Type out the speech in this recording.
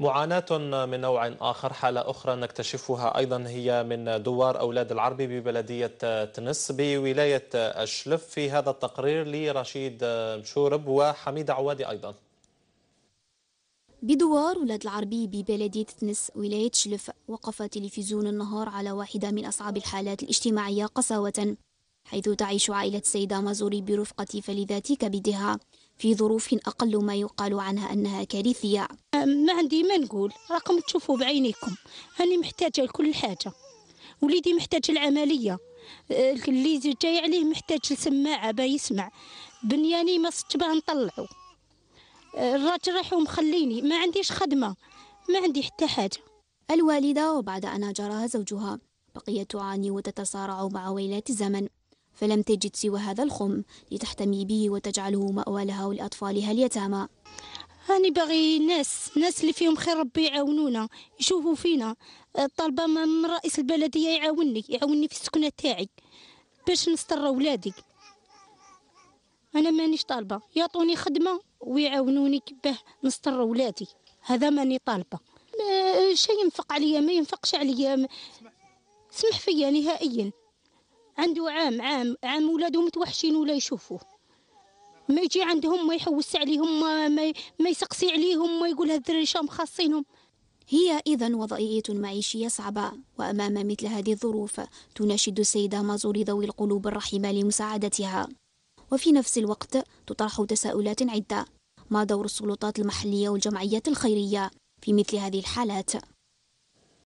معاناة من نوع آخر حالة أخرى نكتشفها أيضا هي من دوار أولاد العربي ببلدية تنس بولاية أشلف في هذا التقرير لرشيد مشورب وحميد عوادي أيضا بدوار أولاد العربي ببلدية تنس ولاية شلف وقف تلفزيون النهار على واحدة من أصعب الحالات الاجتماعية قساوة حيث تعيش عائلة سيدة مازوري برفقة فلذات كبدها في ظروف أقل ما يقال عنها أنها كارثية ما عندي ما نقول راكم تشوفوا بعينيكم هاني محتاجه لكل حاجه وليدي محتاج العمليه آه، اللي جاي عليه محتاج لسماعه با يسمع بنياني ما صدت باه نطلعو آه، الراجل راح ومخليني ما عنديش خدمه ما عندي حتى حاجه الوالده وبعد ان جراها زوجها بقيت تعاني وتتصارع مع ويلات الزمن فلم تجد سوى هذا الخم لتحتمي به وتجعله مأوى لها ولأطفالها اليتامى هاني باغي ناس ناس اللي فيهم خير ربي يعاونونا يشوفوا فينا آه، طالبة من رئيس البلدية يعاونني يعاونني في السكنة تاعي باش نستر ولادي أنا مانيش طالبة يعطوني خدمة ويعاونوني باه نستر ولادي هذا ماني طالبة ما شيء ينفق عليا ما ينفقش عليا سمح فيا نهائيا عنده عام عام عام ولادو متوحشين ولا يشوفوه ما يجي عندهم ما يحوس عليهم ما, ما يسقسي عليهم ما يقول هاد الدراري شام خاصينهم هي إذا وضعية معيشية صعبة وأمام مثل هذه الظروف تناشد السيدة مازوري ذوي القلوب الرحمة لمساعدتها وفي نفس الوقت تطرح تساؤلات عدة ما دور السلطات المحلية والجمعيات الخيرية في مثل هذه الحالات